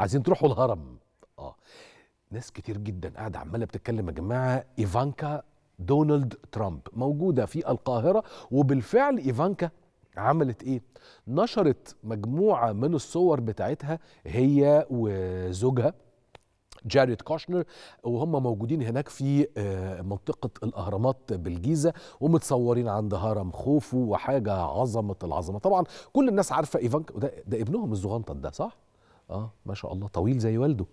عايزين تروحوا الهرم اه ناس كتير جدا قاعده عماله بتتكلم يا جماعه ايفانكا دونالد ترامب موجوده في القاهره وبالفعل ايفانكا عملت ايه نشرت مجموعه من الصور بتاعتها هي وزوجها جاريد كوشنر وهم موجودين هناك في آه، منطقة الأهرامات بالجيزة ومتصورين عند هرم خوفو وحاجة عظمة العظمة طبعا كل الناس عارفة إيفانكا ده, ده ابنهم الزغنطة ده صح؟ اه ما شاء الله طويل زي والده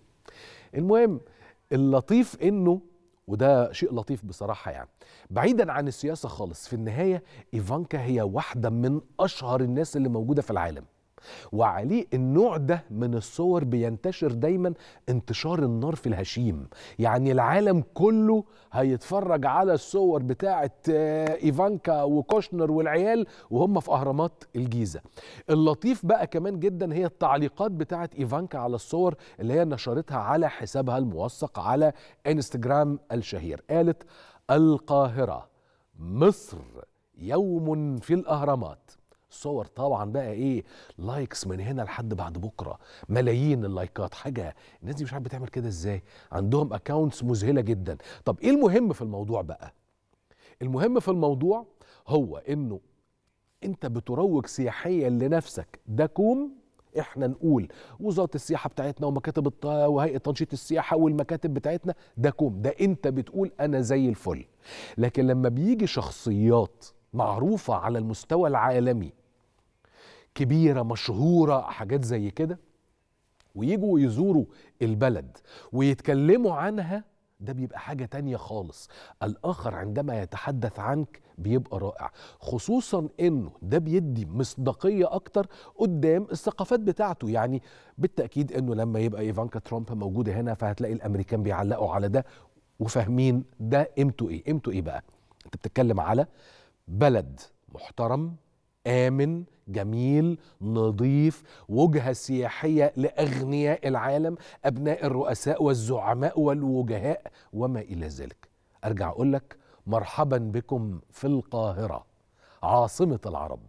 المهم اللطيف انه وده شيء لطيف بصراحة يعني بعيدا عن السياسة خالص في النهاية إيفانكا هي واحدة من أشهر الناس اللي موجودة في العالم وعليه النوع ده من الصور بينتشر دايما انتشار النار في الهشيم يعني العالم كله هيتفرج على الصور بتاعه آه، ايفانكا وكوشنر والعيال وهم في اهرامات الجيزه اللطيف بقى كمان جدا هي التعليقات بتاعه ايفانكا على الصور اللي هي نشرتها على حسابها الموثق على انستجرام الشهير قالت القاهره مصر يوم في الاهرامات صور طبعا بقى ايه لايكس من هنا لحد بعد بكره ملايين اللايكات حاجه الناس دي مش عارف بتعمل كده ازاي عندهم اكونتس مذهله جدا طب ايه المهم في الموضوع بقى المهم في الموضوع هو انه انت بتروج سياحيا لنفسك ده كوم احنا نقول وزاره السياحه بتاعتنا ومكاتب وهيئه تنشيط السياحه والمكاتب بتاعتنا ده كوم ده انت بتقول انا زي الفل لكن لما بيجي شخصيات معروفه على المستوى العالمي كبيره مشهوره حاجات زي كده ويجوا يزوروا البلد ويتكلموا عنها ده بيبقى حاجه تانية خالص الاخر عندما يتحدث عنك بيبقى رائع خصوصا انه ده بيدي مصداقيه اكتر قدام الثقافات بتاعته يعني بالتاكيد انه لما يبقى ايفانكا ترامب موجوده هنا فهتلاقي الامريكان بيعلقوا على ده وفاهمين ده قيمته ايه قيمته ايه بقى انت بتتكلم على بلد محترم آمن جميل نظيف وجهة سياحية لأغنياء العالم أبناء الرؤساء والزعماء والوجهاء وما إلى ذلك أرجع أقول لك مرحبا بكم في القاهرة عاصمة العرب